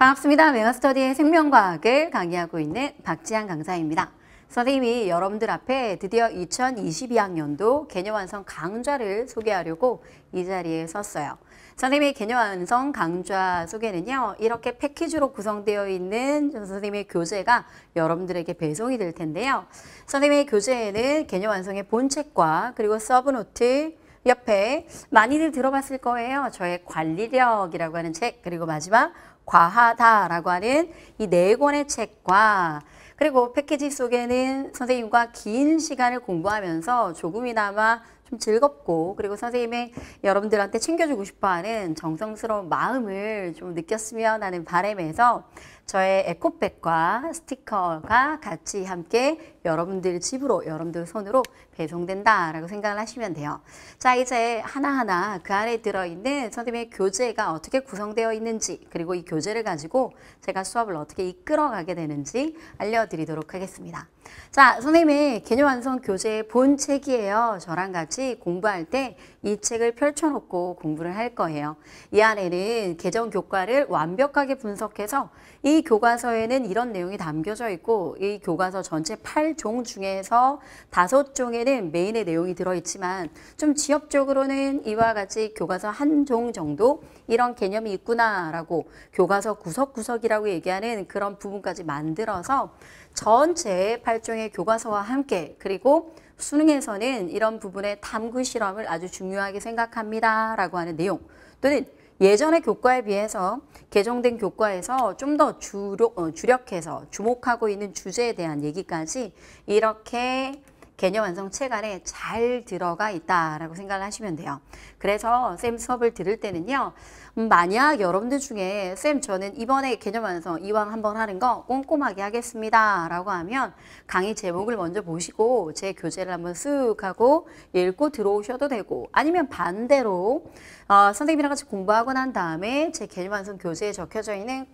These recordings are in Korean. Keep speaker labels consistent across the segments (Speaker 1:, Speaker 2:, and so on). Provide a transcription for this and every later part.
Speaker 1: 반갑습니다. 메가스터디의 생명과학을 강의하고 있는 박지한 강사입니다. 선생님이 여러분들 앞에 드디어 2022학년도 개념완성 강좌를 소개하려고 이 자리에 섰어요. 선생님의 개념완성 강좌 소개는요. 이렇게 패키지로 구성되어 있는 선생님의 교재가 여러분들에게 배송이 될 텐데요. 선생님의 교재에는 개념완성의 본책과 그리고 서브노트, 옆에 많이들 들어봤을 거예요. 저의 관리력이라고 하는 책 그리고 마지막 과하다라고 하는 이 네 권의 책과 그리고 패키지 속에는 선생님과 긴 시간을 공부하면서 조금이나마 좀 즐겁고 그리고 선생님의 여러분들한테 챙겨주고 싶어하는 정성스러운 마음을 좀 느꼈으면 하는 바람에서 저의 에코백과 스티커가 같이 함께 여러분들 집으로 여러분들 손으로 배송된다라고 생각을 하시면 돼요. 자 이제 하나하나 그 안에 들어있는 선생님의 교재가 어떻게 구성되어 있는지 그리고 이 교재를 가지고 제가 수업을 어떻게 이끌어가게 되는지 알려드리도록 하겠습니다. 자 선생님의 개념 완성 교재의 본 책이에요. 저랑 같이 공부할 때 이 책을 펼쳐놓고 공부를 할 거예요. 이 안에는 개정 교과를 완벽하게 분석해서 이 교과서에는 이런 내용이 담겨져 있고 이 교과서 전체 8종 중에서 5종에는 메인의 내용이 들어있지만 좀 지역적으로는 이와 같이 교과서 한 종 정도 이런 개념이 있구나라고 교과서 구석구석이라고 얘기하는 그런 부분까지 만들어서 전체 8종의 교과서와 함께 그리고 수능에서는 이런 부분의 탐구 실험을 아주 중요하게 생각합니다 라고 하는 내용 또는 예전의 교과에 비해서 개정된 교과에서 좀 더 주력, 어, 해서 주목하고 있는 주제에 대한 얘기까지 이렇게 개념 완성 책안에잘 들어가 있다라고 생각을 하시면 돼요. 그래서 쌤 수업을 들을 때는요. 음, 만약 여러분들 중에 쌤 저는 이번에 개념 완성 이왕 한번 하는 거 꼼꼼하게 하겠습니다 라고 하면 강의 제목을 먼저 보시고 제 교재를 한번 쓱 하고 읽고 들어오셔도 되고 아니면 반대로 어, 선생님이랑 같이 공부하고 난 다음에 제 개념 완성 교재에 적혀져 있는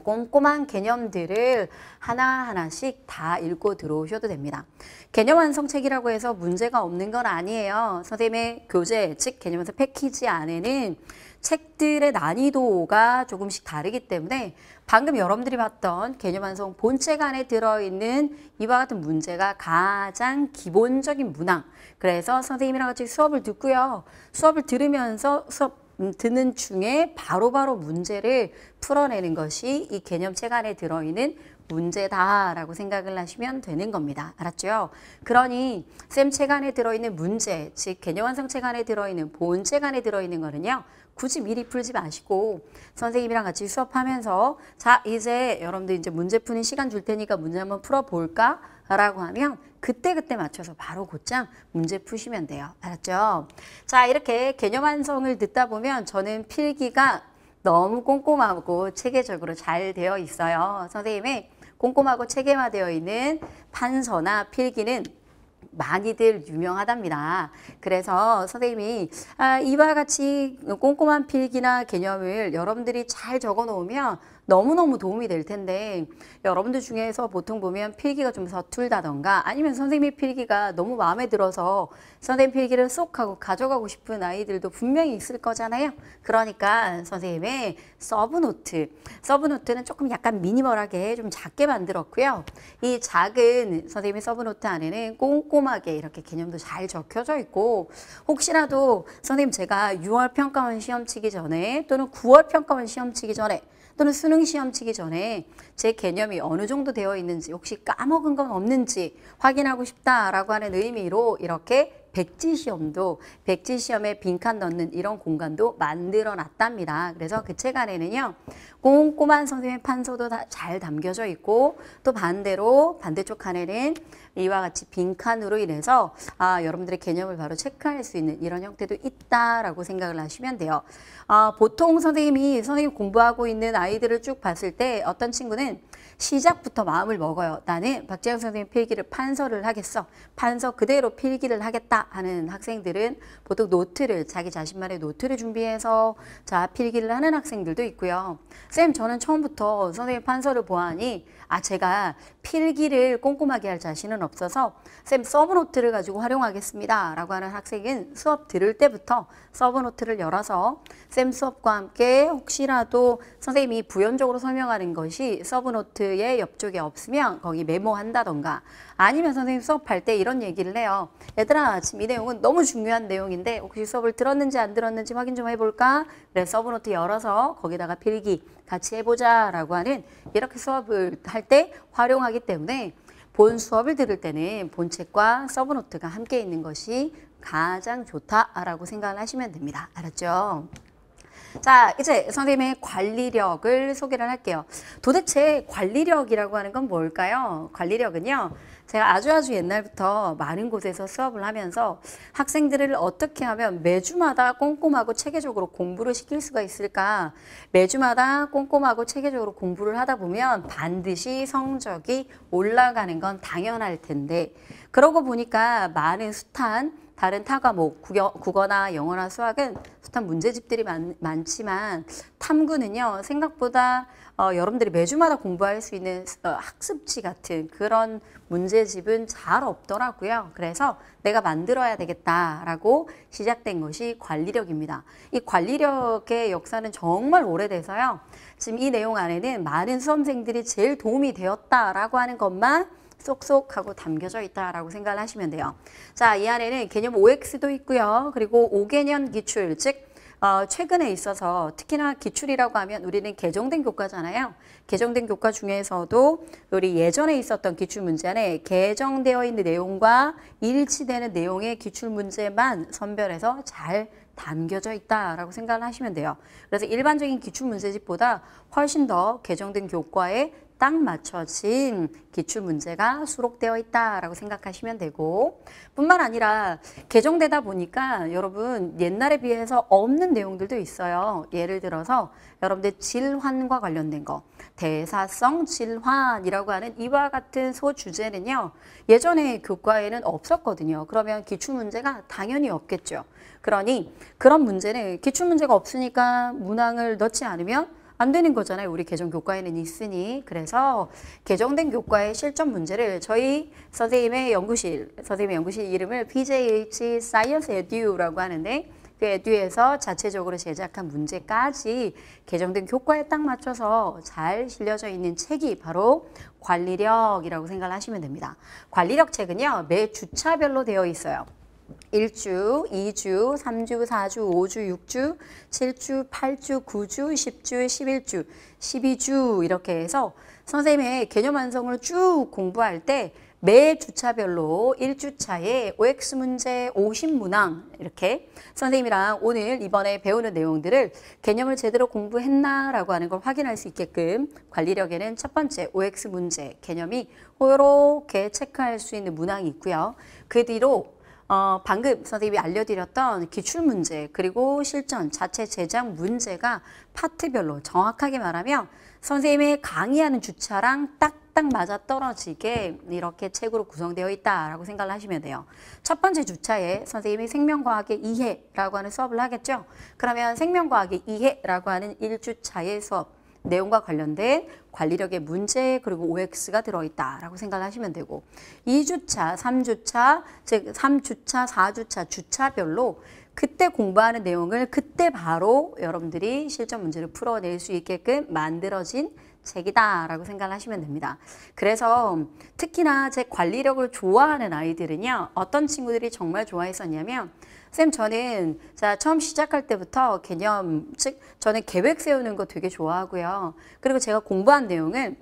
Speaker 1: 꼼꼼한 개념들을 하나하나씩 다 읽고 들어오셔도 됩니다. 개념 완성책이라고 해서 문제가 없는 건 아니에요. 선생님의 교재, 즉 개념 완성 패키지 안에는 책들의 난이도가 조금씩 다르기 때문에 방금 여러분들이 봤던 개념 완성 본책 안에 들어있는 이와 같은 문제가 가장 기본적인 문항. 그래서 선생님이랑 같이 수업을 듣고요. 수업을 들으면서 수업 음, 드는 중에 바로바로 바로 문제를 풀어내는 것이 이 개념책 안에 들어있는 문제다라고 생각을 하시면 되는 겁니다. 알았죠? 그러니 쌤책 안에 들어있는 문제, 즉 개념완성책 안에 들어있는 본책 안에 들어있는 거는요. 굳이 미리 풀지 마시고 선생님이랑 같이 수업하면서 자 이제 여러분들 이제 문제 푸는 시간 줄 테니까 문제 한번 풀어볼까? 라고 하면 그때그때 맞춰서 바로 곧장 문제 푸시면 돼요. 알았죠? 자, 이렇게 개념 완성을 듣다 보면 저는 필기가 너무 꼼꼼하고 체계적으로 잘 되어 있어요. 선생님의 꼼꼼하고 체계화되어 있는 판서나 필기는 많이들 유명하답니다. 그래서 선생님이 아, 이와 같이 꼼꼼한 필기나 개념을 여러분들이 잘 적어 놓으면 너무너무 도움이 될 텐데 여러분들 중에서 보통 보면 필기가 좀 서툴다던가 아니면 선생님 필기가 너무 마음에 들어서 선생님 필기를 쏙 하고 가져가고 싶은 아이들도 분명히 있을 거잖아요. 그러니까 선생님의 서브노트, 서브노트는 조금 약간 미니멀하게 좀 작게 만들었고요. 이 작은 선생님의 서브노트 안에는 꼼꼼하게 이렇게 개념도 잘 적혀져 있고 혹시라도 선생님 제가 6월 평가원 시험 치기 전에 또는 9월 평가원 시험 치기 전에 또는 수능 시험 치기 전에 제 개념이 어느 정도 되어 있는지 혹시 까먹은 건 없는지 확인하고 싶다라고 하는 의미로 이렇게 백지 시험도 백지 시험에 빈칸 넣는 이런 공간도 만들어 놨답니다. 그래서 그 책 안에는요. 꼼꼼한 선생님 판서도 다 잘 담겨져 있고 또 반대로 반대쪽 칸에는 이와 같이 빈칸으로 인해서 아 여러분들의 개념을 바로 체크할 수 있는 이런 형태도 있다라고 생각을 하시면 돼요. 아, 보통 선생님이 선생님 공부하고 있는 아이들을 쭉 봤을 때 어떤 친구는 시작부터 마음을 먹어요. 나는 박재영 선생님 필기를 판서를 하겠어. 판서 그대로 필기를 하겠다. 하는 학생들은 보통 노트를 자기 자신만의 노트를 준비해서 자 필기를 하는 학생들도 있고요. 쌤 저는 처음부터 선생님 판서를 보아하니 아 제가 필기를 꼼꼼하게 할 자신은 없어서 쌤 서브노트를 가지고 활용하겠습니다 라고 하는 학생은 수업 들을 때부터 서브노트를 열어서 쌤 수업과 함께 혹시라도 선생님이 부연적으로 설명하는 것이 서브노트의 옆쪽에 없으면 거기 메모한다던가 아니면 선생님 수업할 때 이런 얘기를 해요 얘들아 지금 이 내용은 너무 중요한 내용인데 혹시 수업을 들었는지 안 들었는지 확인 좀 해볼까 그래 서브노트 열어서 거기다가 필기 같이 해보자 라고 하는 이렇게 수업을 할 때 활용하기 하기 때문에 본 수업을 들을 때는 본책과 서브노트가 함께 있는 것이 가장 좋다라고 생각을 하시면 됩니다. 알았죠? 자, 이제 선생님의 관리력을 소개를 할게요. 도대체 관리력이라고 하는 건 뭘까요? 관리력은요. 제가 아주 아주 옛날부터 많은 곳에서 수업을 하면서 학생들을 어떻게 하면 매주마다 꼼꼼하고 체계적으로 공부를 시킬 수가 있을까 매주마다 꼼꼼하고 체계적으로 공부를 하다 보면 반드시 성적이 올라가는 건 당연할 텐데 그러고 보니까 많은 숱한 다른 타 과목, 뭐 국어나 영어나 수학은 숱한 문제집들이 많, 많지만 탐구는요 생각보다 어, 여러분들이 매주마다 공부할 수 있는 어, 학습지 같은 그런 문제집은 잘 없더라고요. 그래서 내가 만들어야 되겠다라고 시작된 것이 관리력입니다. 이 관리력의 역사는 정말 오래돼서요. 지금 이 내용 안에는 많은 수험생들이 제일 도움이 되었다라고 하는 것만 쏙쏙하고 담겨져 있다라고 생각 하시면 돼요. 자, 이 안에는 개념 OX도 있고요. 그리고 5개년 기출, 즉 어, 최근에 있어서 특히나 기출이라고 하면 우리는 개정된 교과잖아요. 개정된 교과 중에서도 우리 예전에 있었던 기출 문제 안에 개정되어 있는 내용과 일치되는 내용의 기출 문제만 선별해서 잘 담겨져 있다라고 생각을 하시면 돼요. 그래서 일반적인 기출 문제집보다 훨씬 더 개정된 교과에 딱 맞춰진 기출문제가 수록되어 있다라고 생각하시면 되고 뿐만 아니라 개정되다 보니까 여러분 옛날에 비해서 없는 내용들도 있어요. 예를 들어서 여러분들 질환과 관련된 거 대사성 질환이라고 하는 이와 같은 소주제는요. 예전에 교과에는 없었거든요. 그러면 기출문제가 당연히 없겠죠. 그러니 그런 문제는 기출문제가 없으니까 문항을 넣지 않으면 안 되는 거잖아요. 우리 개정 교과에는 있으니. 그래서 개정된 교과의 실전 문제를 저희 선생님의 연구실, 선생님의 연구실 이름을 PJH Science Edu라고 하는데 그 에듀에서 자체적으로 제작한 문제까지 개정된 교과에 딱 맞춰서 잘 실려져 있는 책이 바로 관리력이라고 생각 하시면 됩니다. 관리력 책은요. 매 주차별로 되어 있어요. 1주2주3주4주5주6주7주8주9주1 0주1 1주1 2주 이렇게 해서 선생님의 개념 완성을 쭉 공부할 때 매 주차별로 1주차에 OX 문제 5 0 문항 이렇게 선생님이랑 오늘 이번에 배우는 내용들을 개념을 제대로 공부했나라고 하는 걸 확인할 수 있게끔 관리력에는 첫 번째 OX 문제 개념이 이렇게 체크할 수 있는 문항이 있고요. 그 뒤로 어, 방금 선생님이 알려드렸던 기출 문제 그리고 실전 자체 제작 문제가 파트별로 정확하게 말하면 선생님의 강의하는 주차랑 딱딱 맞아 떨어지게 이렇게 책으로 구성되어 있다라고 생각을 하시면 돼요. 첫 번째 주차에 선생님이 생명과학의 이해라고 하는 수업을 하겠죠. 그러면 생명과학의 이해라고 하는 일주차의 수업 내용과 관련된 관리력의 문제 그리고 OX가 들어있다라고 생각하시면 되고 2주차, 3주차, 즉 3주차, 4주차, 주차별로 그때 공부하는 내용을 그때 바로 여러분들이 실전 문제를 풀어낼 수 있게끔 만들어진 책이다라고 생각하시면 됩니다. 그래서 특히나 제 관리력을 좋아하는 아이들은요. 어떤 친구들이 정말 좋아했었냐면 쌤 저는 자 처음 시작할 때부터 개념 즉 저는 계획 세우는 거 되게 좋아하고요. 그리고 제가 공부한 내용은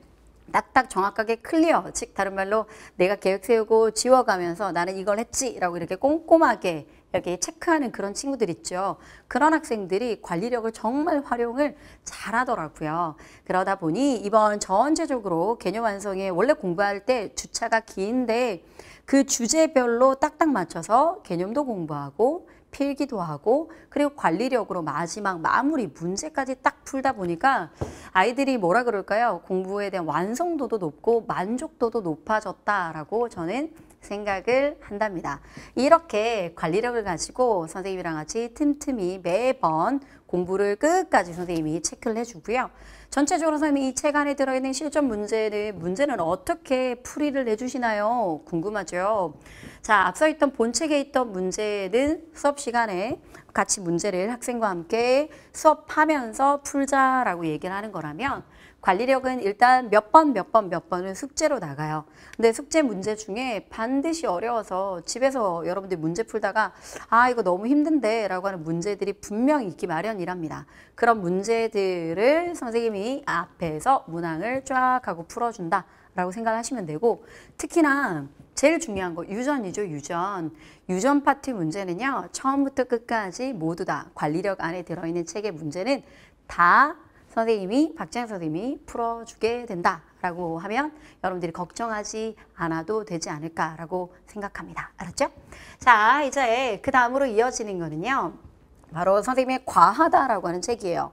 Speaker 1: 딱딱 정확하게 클리어 즉 다른 말로 내가 계획 세우고 지워가면서 나는 이걸 했지라고 이렇게 꼼꼼하게 여기 체크하는 그런 친구들 있죠. 그런 학생들이 관리력을 정말 활용을 잘하더라고요. 그러다 보니 이번 전체적으로 개념 완성에 원래 공부할 때 주차가 긴데 그 주제별로 딱딱 맞춰서 개념도 공부하고 필기도 하고 그리고 관리력으로 마지막 마무리 문제까지 딱 풀다 보니까 아이들이 뭐라 그럴까요? 공부에 대한 완성도도 높고 만족도도 높아졌다라고 저는 생각을 한답니다. 이렇게 관리력을 가지고 선생님이랑 같이 틈틈이 매번 공부를 끝까지 선생님이 체크를 해주고요. 전체적으로 선생님이 이 책 안에 들어있는 실전 문제를 문제는 어떻게 풀이를 해주시나요? 궁금하죠? 자, 앞서 있던 본책에 있던 문제는 수업 시간에 같이 문제를 학생과 함께 수업하면서 풀자라고 얘기를 하는 거라면 관리력은 일단 몇 번, 몇 번, 몇 번은 숙제로 나가요. 근데 숙제 문제 중에 반드시 어려워서 집에서 여러분들 문제 풀다가 아, 이거 너무 힘든데 라고 하는 문제들이 분명히 있기 마련이랍니다. 그런 문제들을 선생님이 앞에서 문항을 쫙 하고 풀어준다. 라고 생각하시면 되고 특히나 제일 중요한 거 유전이죠 유전 유전 파트 문제는요 처음부터 끝까지 모두 다 관리력 안에 들어있는 책의 문제는 다 선생님이 박지영 선생님이 풀어주게 된다라고 하면 여러분들이 걱정하지 않아도 되지 않을까라고 생각합니다. 알았죠? 자 이제 그 다음으로 이어지는 거는요. 바로 선생님의 과하다라고 하는 책이에요.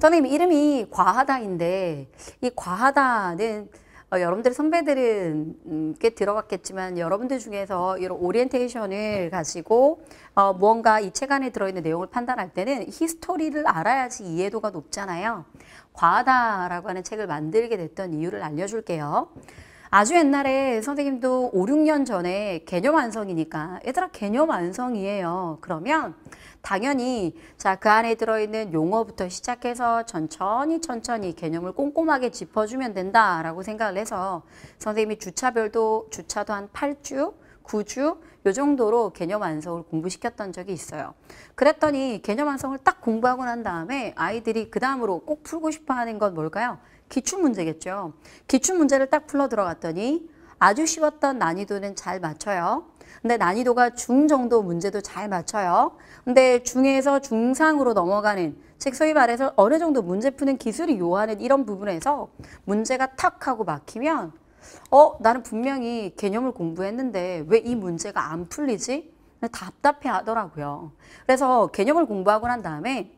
Speaker 1: 선생님 이름이 과하다인데 이 과하다는 어, 여러분들 선배들은 음, 꽤 들어갔겠지만 여러분들 중에서 이런 오리엔테이션을 가지고 어, 무언가 이 책 안에 들어있는 내용을 판단할 때는 히스토리를 알아야지 이해도가 높잖아요. 과하다라고 하는 책을 만들게 됐던 이유를 알려줄게요. 아주 옛날에 선생님도 5, 6년 전에 개념 완성이니까 얘들아 개념 완성이에요. 그러면 당연히 자그 안에 들어있는 용어부터 시작해서 천천히 천천히 개념을 꼼꼼하게 짚어주면 된다라고 생각을 해서 선생님이 주차별도 주차도 한 8주 9주 요 정도로 개념 완성을 공부시켰던 적이 있어요. 그랬더니 개념 완성을 딱 공부하고 난 다음에 아이들이 그 다음으로 꼭 풀고 싶어 하는 건 뭘까요? 기출문제겠죠. 기출문제를 딱 풀러 들어갔더니 아주 쉬웠던 난이도는 잘 맞춰요. 근데 난이도가 중 정도 문제도 잘 맞춰요. 근데 중에서 중상으로 넘어가는 즉 소위 말해서 어느 정도 문제 푸는 기술이 요하는 이런 부분에서 문제가 탁 하고 막히면 어 나는 분명히 개념을 공부했는데 왜 이 문제가 안 풀리지? 답답해 하더라고요. 그래서 개념을 공부하고 난 다음에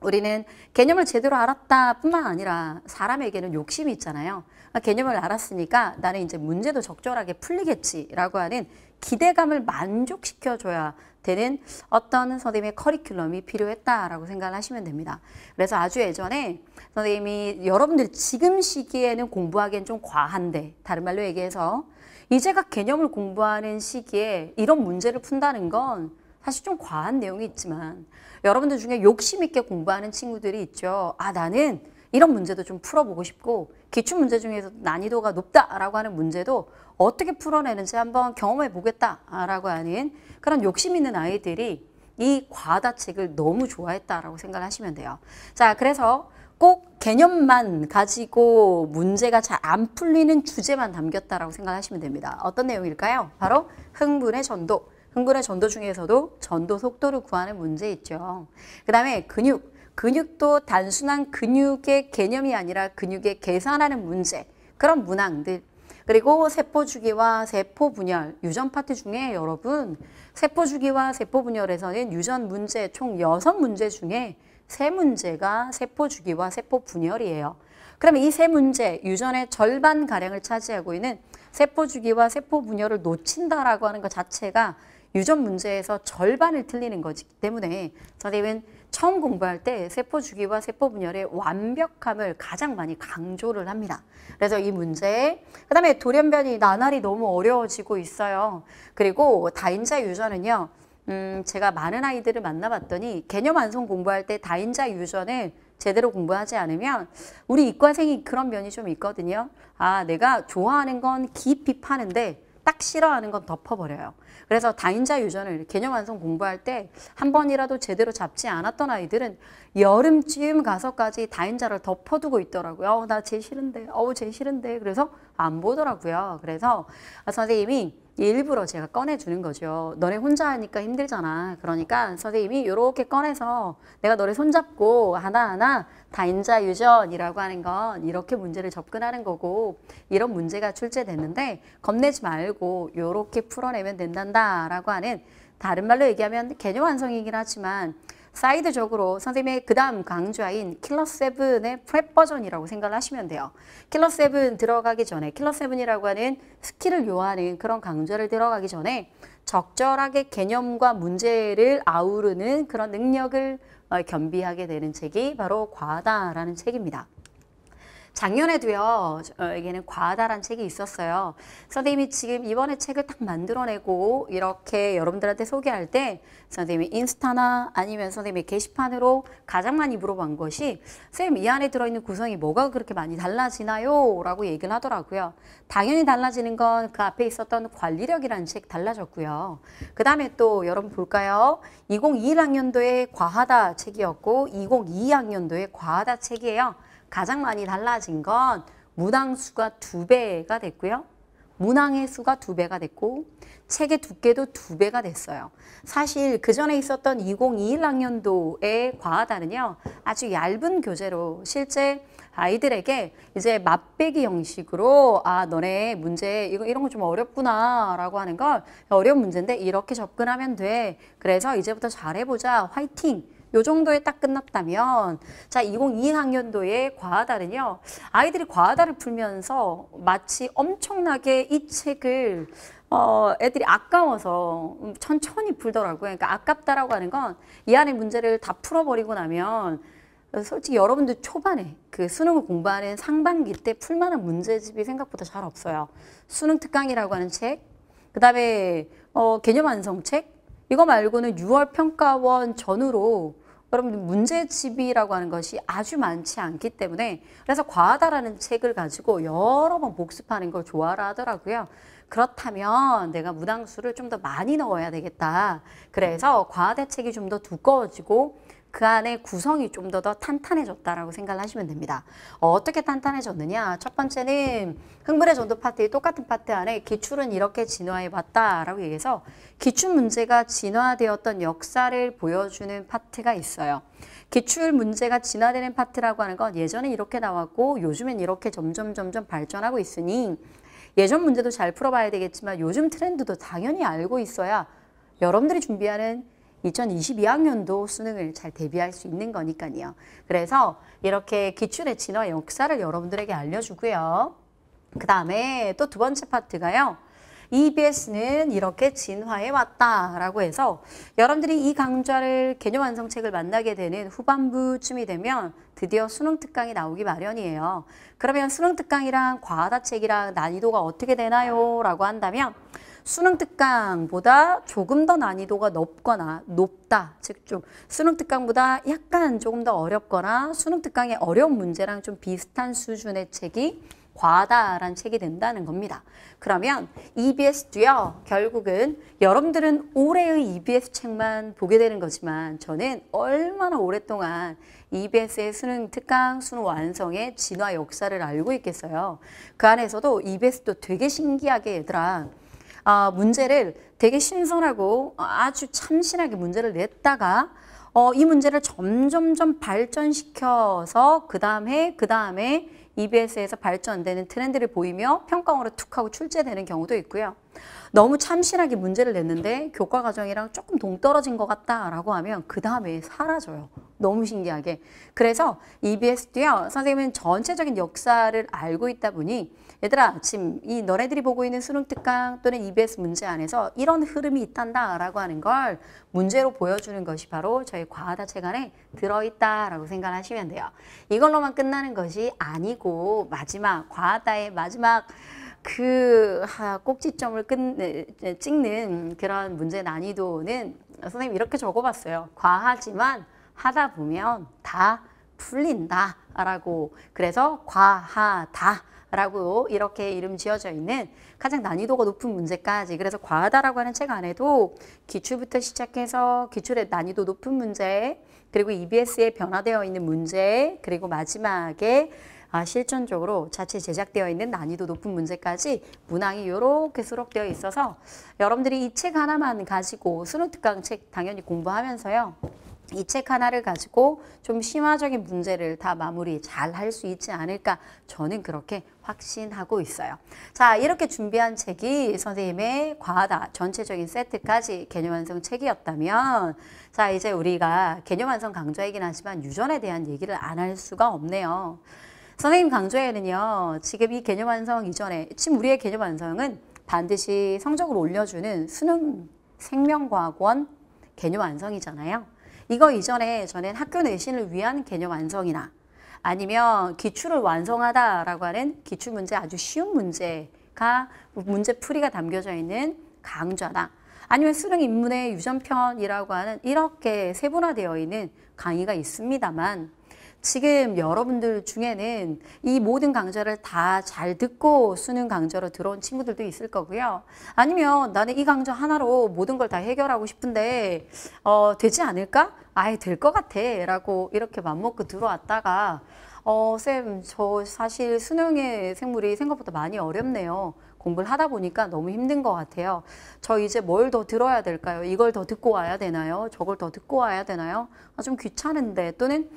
Speaker 1: 우리는 개념을 제대로 알았다 뿐만 아니라 사람에게는 욕심이 있잖아요. 아, 개념을 알았으니까 나는 이제 문제도 적절하게 풀리겠지라고 하는 기대감을 만족시켜줘야 되는 어떤 선생님의 커리큘럼이 필요했다라고 생각을 하시면 됩니다. 그래서 아주 예전에 선생님이 여러분들 지금 시기에는 공부하기엔 좀 과한데 다른 말로 얘기해서 이제가 개념을 공부하는 시기에 이런 문제를 푼다는 건 사실 좀 과한 내용이 있지만 여러분들 중에 욕심 있게 공부하는 친구들이 있죠. 아 나는 이런 문제도 좀 풀어보고 싶고 기출 문제 중에서 난이도가 높다라고 하는 문제도 어떻게 풀어내는지 한번 경험해 보겠다라고 하는 그런 욕심 있는 아이들이 이 과다 책을 너무 좋아했다라고 생각 하시면 돼요. 자, 그래서 꼭 개념만 가지고 문제가 잘 안 풀리는 주제만 담겼다라고 생각하시면 됩니다. 어떤 내용일까요? 바로 흥분의 전도. 흥분의 전도 중에서도 전도 속도를 구하는 문제 있죠. 그 다음에 근육. 근육도 단순한 근육의 개념이 아니라 근육의 계산하는 문제. 그런 문항들. 그리고 세포 주기와 세포 분열, 유전 파트 중에 여러분 세포 주기와 세포 분열에서는 유전 문제 총 여섯 문제 중에 세 문제가 세포 주기와 세포 분열이에요. 그러면 이 세 문제, 유전의 절반가량을 차지하고 있는 세포 주기와 세포 분열을 놓친다라고 하는 것 자체가 유전 문제에서 절반을 틀리는 거기 때문에 선생님은 처음 공부할 때 세포 주기와 세포 분열의 완벽함을 가장 많이 강조를 합니다. 그래서 이 문제, 그 다음에 돌연변이 나날이 너무 어려워지고 있어요. 그리고 다인자 유전은요, 음, 제가 많은 아이들을 만나봤더니 개념 완성 공부할 때 다인자 유전을 제대로 공부하지 않으면 우리 이과생이 그런 면이 좀 있거든요. 아, 내가 좋아하는 건 깊이 파는데 딱 싫어하는 건 덮어버려요. 그래서 다인자 유전을 개념 완성 공부할 때 한 번이라도 제대로 잡지 않았던 아이들은 여름쯤 가서까지 다인자를 덮어두고 있더라고요. 어, 나제 일 싫은데, 어우 제일 싫은데. 그래서 안 보더라고요. 그래서 아, 선생님이 일부러 제가 꺼내주는 거죠. 너네 혼자 하니까 힘들잖아. 그러니까 선생님이 이렇게 꺼내서 내가 너를 손잡고 하나하나 다인자 유전이라고 하는 건 이렇게 문제를 접근하는 거고 이런 문제가 출제됐는데 겁내지 말고 이렇게 풀어내면 된단다라고 하는 다른 말로 얘기하면 개념 완성이긴 하지만 사이드적으로 선생님의 그 다음 강좌인 킬러7의 프랩 버전이라고 생각 하시면 돼요. 킬러7 들어가기 전에 킬러7이라고 하는 스킬을 요하는 그런 강좌를 들어가기 전에 적절하게 개념과 문제를 아우르는 그런 능력을 어, 겸비하게 되는 책이 바로 과다라는 책입니다. 작년에도요, 어, 여기에는 과하다란 책이 있었어요. 선생님이 지금 이번에 책을 딱 만들어내고 이렇게 여러분들한테 소개할 때 선생님이 인스타나 아니면 선생님의 게시판으로 가장 많이 물어본 것이 선생님 이 안에 들어있는 구성이 뭐가 그렇게 많이 달라지나요? 라고 얘기를 하더라고요. 당연히 달라지는 건 그 앞에 있었던 관리력이라는 책 달라졌고요. 그 다음에 또 여러분 볼까요? 2021학년도에 과하다 책이었고 2022학년도에 과하다 책이에요. 가장 많이 달라진 건 문항 수가 두 배가 됐고요. 문항의 수가 두 배가 됐고 책의 두께도 두 배가 됐어요. 사실 그 전에 있었던 2021학년도의 과하다는요. 아주 얇은 교재로 실제 아이들에게 이제 맛배기 형식으로 아 너네 문제 이거 이런 거 좀 어렵구나라고 하는 걸 어려운 문제인데 이렇게 접근하면 돼. 그래서 이제부터 잘해보자 화이팅. 요 정도에 딱 끝났다면 자 2022학년도의 과하다는요 아이들이 과하다를 풀면서 마치 엄청나게 이 책을 어, 애들이 아까워서 음, 천천히 풀더라고요. 그러니까 아깝다라고 하는 건 이안에 문제를 다 풀어버리고 나면 솔직히 여러분들 초반에 그 수능을 공부하는 상반기 때 풀만한 문제집이 생각보다 잘 없어요. 수능 특강이라고 하는 책, 그 다음에 어, 개념 완성 책, 이거 말고는 6월 평가원 전후로 여러분 문제집이라고 하는 것이 아주 많지 않기 때문에 그래서 과하다라는 책을 가지고 여러 번 복습하는 걸 좋아하더라고요. 그렇다면 내가 문항수를 좀 더 많이 넣어야 되겠다. 그래서 과하대 책이 좀 더 두꺼워지고 그 안에 구성이 좀 더 더 탄탄해졌다라고 생각 하시면 됩니다. 어, 떻게 탄탄해졌느냐? 첫 번째는 흥분의 전도 파트, 똑같은 파트 안에 기출은 이렇게 진화해봤다라고 얘기해서 기출 문제가 진화되었던 역사를 보여주는 파트가 있어요. 기출 문제가 진화되는 파트라고 하는 건 예전에 이렇게 나왔고 요즘엔 이렇게 점점 점점 발전하고 있으니 예전 문제도 잘 풀어봐야 되겠지만 요즘 트렌드도 당연히 알고 있어야 여러분들이 준비하는 2022학년도 수능을 잘 대비할 수 있는 거니까요. 그래서 이렇게 기출의 진화 역사를 여러분들에게 알려주고요. 그 다음에 또 두 번째 파트가요. EBS는 이렇게 진화해왔다라고 해서 여러분들이 이 강좌를 개념 완성책을 만나게 되는 후반부쯤이 되면 드디어 수능 특강이 나오기 마련이에요. 그러면 수능 특강이랑 과다 책이랑 난이도가 어떻게 되나요? 라고 한다면 수능 특강보다 조금 더 난이도가 높거나 높다. 즉 좀 수능 특강보다 약간 조금 더 어렵거나 수능 특강의 어려운 문제랑 좀 비슷한 수준의 책이 과다란 책이 된다는 겁니다. 그러면 EBS도요. 결국은 여러분들은 올해의 EBS 책만 보게 되는 거지만 저는 얼마나 오랫동안 EBS의 수능 특강, 수능 완성의 진화 역사를 알고 있겠어요. 그 안에서도 EBS도 되게 신기하게 얘들아 어, 문제를 되게 신선하고 아주 참신하게 문제를 냈다가 어, 이 문제를 점점점 발전시켜서 그 다음에 그 다음에 EBS에서 발전되는 트렌드를 보이며 평가원으로 툭 하고 출제되는 경우도 있고요. 너무 참신하게 문제를 냈는데 교과 과정이랑 조금 동떨어진 것 같다라고 하면 그 다음에 사라져요. 너무 신기하게. 그래서 EBS도요. 선생님은 전체적인 역사를 알고 있다 보니 얘들아 지금 이 너네들이 보고 있는 수능 특강 또는 EBS 문제 안에서 이런 흐름이 있단다라고 하는 걸 문제로 보여주는 것이 바로 저희 과하다 책 안에 들어있다라고 생각하시면 돼요. 이걸로만 끝나는 것이 아니고 마지막 과하다의 마지막 그 꼭지점을 끝내, 네, 찍는 그런 문제 난이도는 선생님 이렇게 적어봤어요. 과하지만 하다 보면 다 풀린다 라고 그래서 과하다 라고 이렇게 이름 지어져 있는 가장 난이도가 높은 문제까지 그래서 과하다라고 하는 책 안에도 기출부터 시작해서 기출의 난이도 높은 문제 그리고 EBS에 변화되어 있는 문제 그리고 마지막에 아, 실존적으로 자체 제작되어 있는 난이도 높은 문제까지 문항이 이렇게 수록되어 있어서 여러분들이 이 책 하나만 가지고 수능 특강 책 당연히 공부하면서요. 이 책 하나를 가지고 좀 심화적인 문제를 다 마무리 잘 할 수 있지 않을까 저는 그렇게 확신하고 있어요. 자 이렇게 준비한 책이 선생님의 과하다 전체적인 세트까지 개념 완성 책이었다면 자 이제 우리가 개념 완성 강좌이긴 하지만 유전에 대한 얘기를 안 할 수가 없네요. 선생님 강조에는요. 지금 이 개념 완성 이전에 지금 우리의 개념 완성은 반드시 성적을 올려주는 수능 생명과학원 개념 완성이잖아요. 이거 이전에 저는 학교 내신을 위한 개념 완성이나 아니면 기출을 완성하다라고 하는 기출 문제 아주 쉬운 문제가 문제 풀이가 담겨져 있는 강좌다 아니면 수능 입문의 유전편이라고 하는 이렇게 세분화되어 있는 강의가 있습니다만 지금 여러분들 중에는 이 모든 강좌를 다 잘 듣고 수능 강좌로 들어온 친구들도 있을 거고요. 아니면 나는 이 강좌 하나로 모든 걸 다 해결하고 싶은데 어, 되지 않을까? 아예 될 것 같아 라고 이렇게 맞먹고 들어왔다가 어, 쌤, 저 사실 수능의 생물이 생각보다 많이 어렵네요. 공부를 하다 보니까 너무 힘든 것 같아요. 저 이제 뭘 더 들어야 될까요? 이걸 더 듣고 와야 되나요? 저걸 더 듣고 와야 되나요? 아, 좀 귀찮은데 또는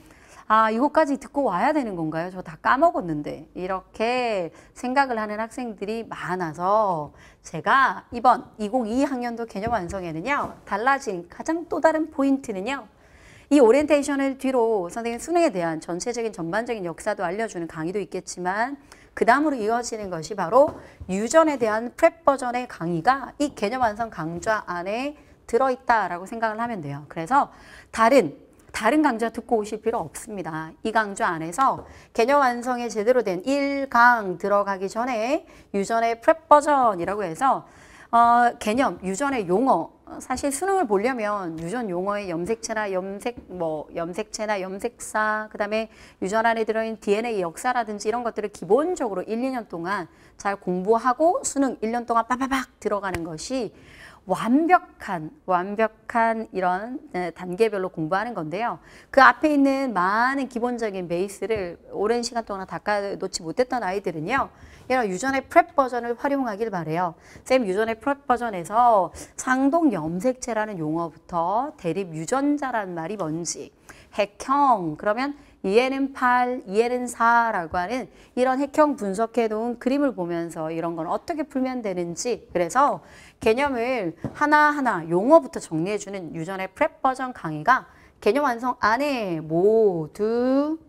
Speaker 1: 아이거까지 듣고 와야 되는 건가요? 저 다 까먹었는데 이렇게 생각을 하는 학생들이 많아서 제가 이번 2 0 2학년도 개념 완성에는요 달라진 가장 또 다른 포인트는요 이 오리엔테이션을 뒤로 선생님 수능에 대한 전체적인 전반적인 역사도 알려주는 강의도 있겠지만 그 다음으로 이어지는 것이 바로 유전에 대한 프렙 버전의 강의가 이 개념 완성 강좌 안에 들어있다라고 생각을 하면 돼요. 그래서 다른 다른 강좌 듣고 오실 필요 없습니다. 이 강좌 안에서 개념 완성에 제대로 된 1강 들어가기 전에 유전의 프렙 버전이라고 해서 어, 개념, 유전의 용어 사실 수능을 보려면 유전 용어의 염색체나 염색 뭐 염색체나 염색사 그다음에 유전 안에 들어있는 DNA 역사라든지 이런 것들을 기본적으로 1, 2년 동안 잘 공부하고 수능 1년 동안 빠바박 들어가는 것이 완벽한 완벽한 이런 네, 단계별로 공부하는 건데요. 그 앞에 있는 많은 기본적인 베이스를 오랜 시간 동안 닦아놓지 못했던 아이들은요. 이런 유전의 프렙 버전을 활용하길 바래요. 쌤 유전의 프렙 버전에서 상동 염색체라는 용어부터 대립 유전자란 말이 뭔지 핵형 그러면 얘는 8, 얘는 4라고 하는 이런 핵형 분석해놓은 그림을 보면서 이런 건 어떻게 풀면 되는지 그래서 개념을 하나하나 용어부터 정리해주는 유전의 프랩 버전 강의가 개념 완성 안에 모두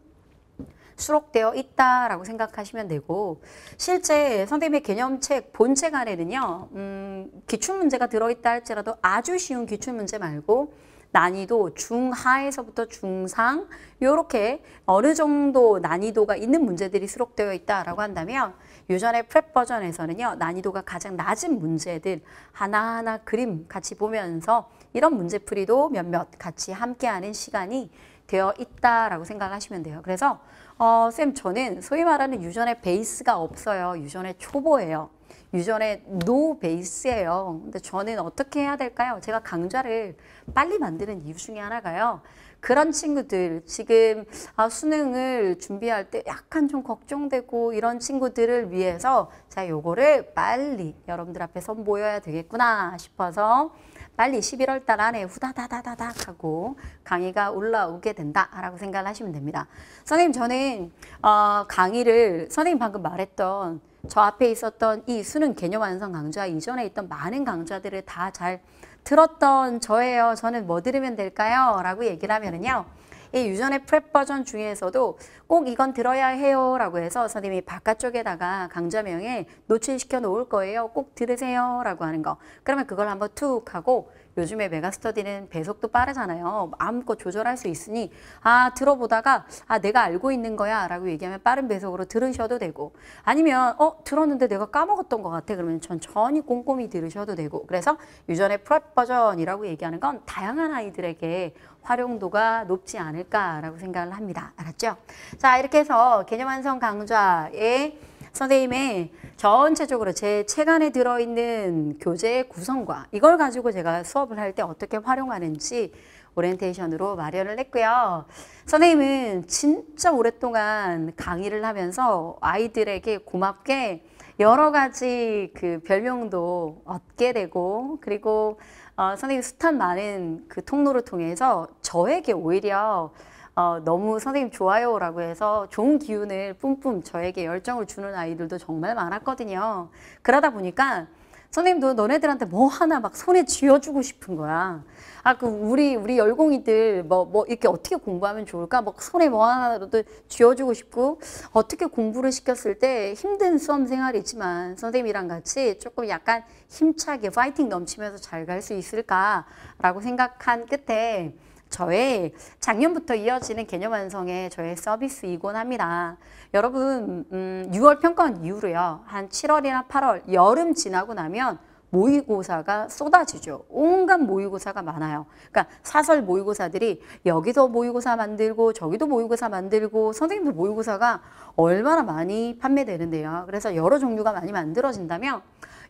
Speaker 1: 수록되어 있다라고 생각하시면 되고 실제 선생님의 개념책 본책 안에는요 음, 기출문제가 들어있다 할지라도 아주 쉬운 기출문제 말고 난이도 중하에서부터 중상 이렇게 어느 정도 난이도가 있는 문제들이 수록되어 있다라고 한다면 유전의 프렙 버전에서는요. 난이도가 가장 낮은 문제들 하나하나 그림 같이 보면서 이런 문제풀이도 몇몇 같이 함께하는 시간이 되어 있다라고 생각하시면 돼요. 그래서 어, 쌤 저는 소위 말하는 유전의 베이스가 없어요. 유전의 초보예요. 유전의 노 베이스예요. 근데 저는 어떻게 해야 될까요? 제가 강좌를 빨리 만드는 이유 중에 하나가요. 그런 친구들 지금 아, 수능을 준비할 때 약간 좀 걱정되고 이런 친구들을 위해서 자 요거를 빨리 여러분들 앞에 선보여야 되겠구나 싶어서 빨리 11월 달 안에 후다다다다닥 하고 강의가 올라오게 된다라고 생각을 하시면 됩니다. 선생님 저는 어, 강의를 선생님 방금 말했던 저 앞에 있었던 이 수능 개념 완성 강좌 이전에 있던 많은 강좌들을 다 잘 들었던 저예요. 저는 뭐 들으면 될까요? 라고 얘기를 하면은요. 이 유전의 프랩 버전 중에서도 꼭 이건 들어야 해요 라고 해서 선생님이 바깥쪽에다가 강좌명에 노출시켜 놓을 거예요. 꼭 들으세요 라고 하는 거. 그러면 그걸 한번 툭 하고 요즘에 메가스터디는 배속도 빠르잖아요. 마음껏 조절할 수 있으니 아 들어보다가 아 내가 알고 있는 거야 라고 얘기하면 빠른 배속으로 들으셔도 되고 아니면 어 들었는데 내가 까먹었던 것 같아 그러면 천천히 꼼꼼히 들으셔도 되고 그래서 유전의 프랩 버전이라고 얘기하는 건 다양한 아이들에게 활용도가 높지 않을까라고 생각을 합니다. 알았죠? 자 이렇게 해서 개념 완성 강좌의 선생님의 전체적으로 제 책안에 들어있는 교재의 구성과 이걸 가지고 제가 수업을 할 때 어떻게 활용하는지 오리엔테이션으로 마련을 했고요. 선생님은 진짜 오랫동안 강의를 하면서 아이들에게 고맙게 여러 가지 그 별명도 얻게 되고 그리고 어, 선생님 숱한 많은 그 통로를 통해서 저에게 오히려 어, 너무 선생님 좋아요라고 해서 좋은 기운을 뿜뿜 저에게 열정을 주는 아이들도 정말 많았거든요. 그러다 보니까 선생님도 너네들한테 뭐 하나 막 손에 쥐어주고 싶은 거야. 아, 그 우리 우리 열공이들 뭐뭐 뭐 이렇게 어떻게 공부하면 좋을까? 뭐 손에 뭐 하나라도 쥐어주고 싶고 어떻게 공부를 시켰을 때 힘든 수험 생활이지만 선생님이랑 같이 조금 약간 힘차게 파이팅 넘치면서 잘 갈 수 있을까라고 생각한 끝에 저의 작년부터 이어지는 개념 완성의 저의 서비스이곤 합니다. 여러분 음, 6월 평가원 이후로요. 한 7월이나 8월 여름 지나고 나면 모의고사가 쏟아지죠. 온갖 모의고사가 많아요. 그러니까 사설 모의고사들이 여기서 모의고사 만들고 저기도 모의고사 만들고 선생님도 모의고사가 얼마나 많이 판매되는데요. 그래서 여러 종류가 많이 만들어진다면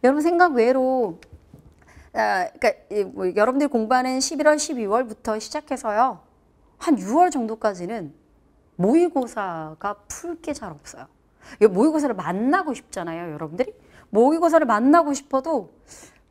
Speaker 1: 여러분 생각 외로 아, 그러니까 뭐 여러분들이 공부하는 11월, 12월부터 시작해서요. 한 6월 정도까지는 모의고사가 풀 게 잘 없어요. 모의고사를 만나고 싶잖아요, 여러분들이. 모의고사를 만나고 싶어도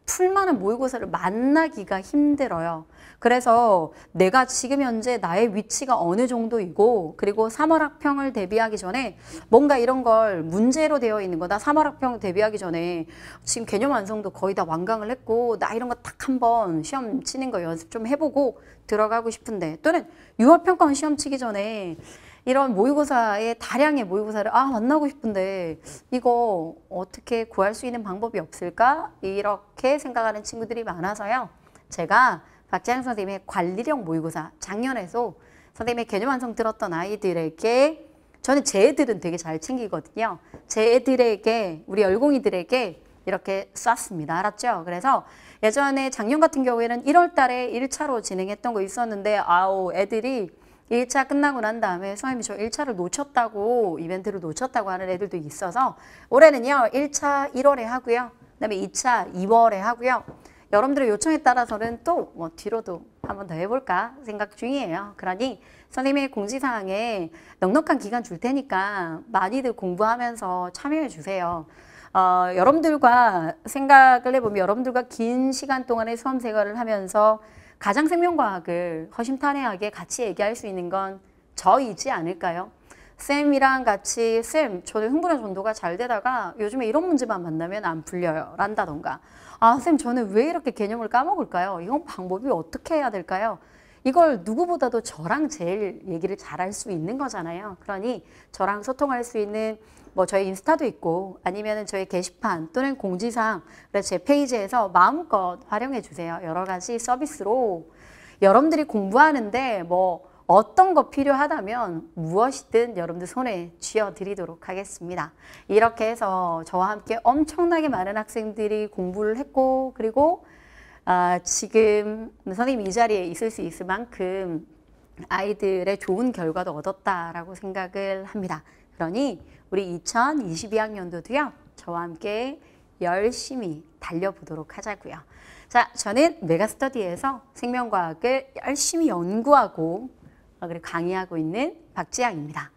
Speaker 1: 풀만한 모의고사를 만나기가 힘들어요. 그래서 내가 지금 현재 나의 위치가 어느 정도이고 그리고 3월 학평을 대비하기 전에 뭔가 이런 걸 문제로 되어 있는 거다. 3월 학평 을 대비하기 전에 지금 개념 완성도 거의 다 완강을 했고 나 이런 거 딱 한 번 시험 치는 거 연습 좀 해보고 들어가고 싶은데 또는 6월 평가원 시험 치기 전에 이런 모의고사에 다량의 모의고사를 아 만나고 싶은데 이거 어떻게 구할 수 있는 방법이 없을까 이렇게 생각하는 친구들이 많아서요. 제가 박재영 선생님의 관리력 모의고사 작년에도 선생님의 개념 완성 들었던 아이들에게 저는 제 애들은 되게 잘 챙기거든요. 제 애들에게 우리 열공이들에게 이렇게 쐈습니다. 알았죠? 그래서 예전에 작년 같은 경우에는 1월 달에 1차로 진행했던 거 있었는데 아우 애들이 1차 끝나고 난 다음에 선생님이 저 1차를 놓쳤다고 이벤트를 놓쳤다고 하는 애들도 있어서 올해는요. 1차 1월에 하고요. 그다음에 2차 2월에 하고요. 여러분들의 요청에 따라서는 또 뭐 뒤로도 한 번 더 해볼까 생각 중이에요. 그러니 선생님의 공지사항에 넉넉한 기간 줄 테니까 많이들 공부하면서 참여해 주세요. 어, 여러분들과 생각을 해보면 여러분들과 긴 시간 동안의 수험 생활을 하면서 가장 생명과학을 허심탄회하게 같이 얘기할 수 있는 건 저이지 않을까요? 쌤이랑 같이 쌤 저는 흥분의 전도가 잘 되다가 요즘에 이런 문제만 만나면 안 풀려요 란다던가 아쌤 저는 왜 이렇게 개념을 까먹을까요? 이건 방법이 어떻게 해야 될까요? 이걸 누구보다도 저랑 제일 얘기를 잘 할 수 있는 거잖아요. 그러니 저랑 소통할 수 있는 뭐 저희 인스타도 있고 아니면 저희 게시판 또는 공지사제 페이지에서 마음껏 활용해 주세요. 여러 가지 서비스로 여러분들이 공부하는데 뭐 어떤 거 필요하다면 무엇이든 여러분들 손에 쥐어드리도록 하겠습니다. 이렇게 해서 저와 함께 엄청나게 많은 학생들이 공부를 했고 그리고 아, 지금 선생님이 자리에 있을 수 있을 만큼 아이들의 좋은 결과도 얻었다라고 생각을 합니다. 그러니 우리 2022학년도도요. 저와 함께 열심히 달려보도록 하자고요. 자, 저는 메가스터디에서 생명과학을 열심히 연구하고 어, 강의하고 있는 박지향입니다.